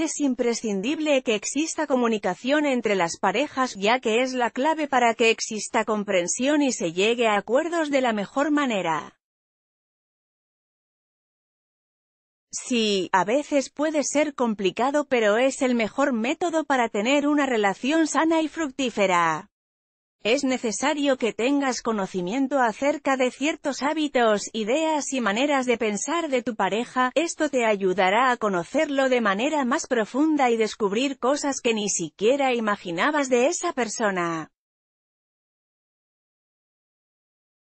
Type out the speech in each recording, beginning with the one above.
es imprescindible que exista comunicación entre las parejas ya que es la clave para que exista comprensión y se llegue a acuerdos de la mejor manera. Sí, a veces puede ser complicado pero es el mejor método para tener una relación sana y fructífera. Es necesario que tengas conocimiento acerca de ciertos hábitos, ideas y maneras de pensar de tu pareja, esto te ayudará a conocerlo de manera más profunda y descubrir cosas que ni siquiera imaginabas de esa persona.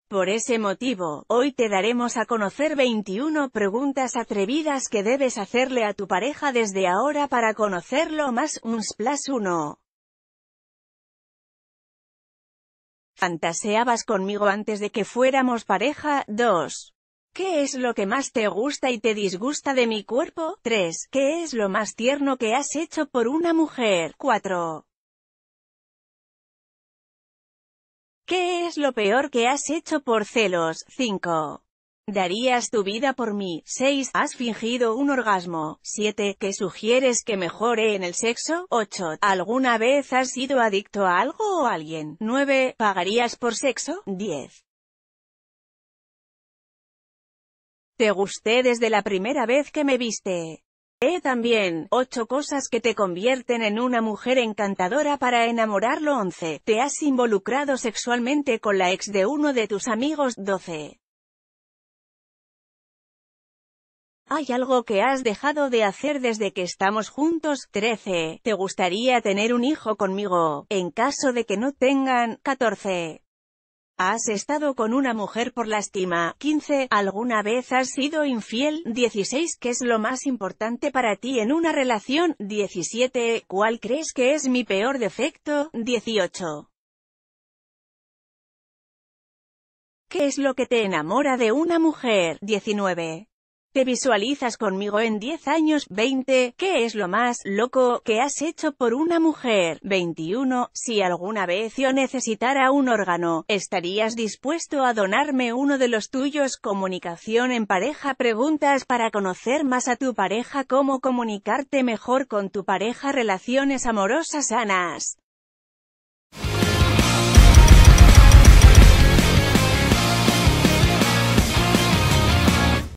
Por ese motivo, hoy te daremos a conocer 21 preguntas atrevidas que debes hacerle a tu pareja desde ahora para conocerlo más. splash 1. Fantaseabas conmigo antes de que fuéramos pareja. 2. ¿Qué es lo que más te gusta y te disgusta de mi cuerpo? 3. ¿Qué es lo más tierno que has hecho por una mujer? 4. ¿Qué es lo peor que has hecho por celos? 5. Darías tu vida por mí. 6. Has fingido un orgasmo. 7. ¿Qué sugieres que mejore en el sexo? 8. ¿Alguna vez has sido adicto a algo o alguien? 9. ¿Pagarías por sexo? 10. Te gusté desde la primera vez que me viste. He eh, también, 8 cosas que te convierten en una mujer encantadora para enamorarlo 11. Te has involucrado sexualmente con la ex de uno de tus amigos 12. Hay algo que has dejado de hacer desde que estamos juntos. 13. ¿Te gustaría tener un hijo conmigo? En caso de que no tengan. 14. ¿Has estado con una mujer por lástima? 15. ¿Alguna vez has sido infiel? 16. ¿Qué es lo más importante para ti en una relación? 17. ¿Cuál crees que es mi peor defecto? 18. ¿Qué es lo que te enamora de una mujer? 19. ¿Te visualizas conmigo en 10 años? 20. ¿Qué es lo más loco que has hecho por una mujer? 21. Si alguna vez yo necesitara un órgano, ¿estarías dispuesto a donarme uno de los tuyos? Comunicación en pareja. Preguntas para conocer más a tu pareja. Cómo comunicarte mejor con tu pareja. Relaciones amorosas sanas.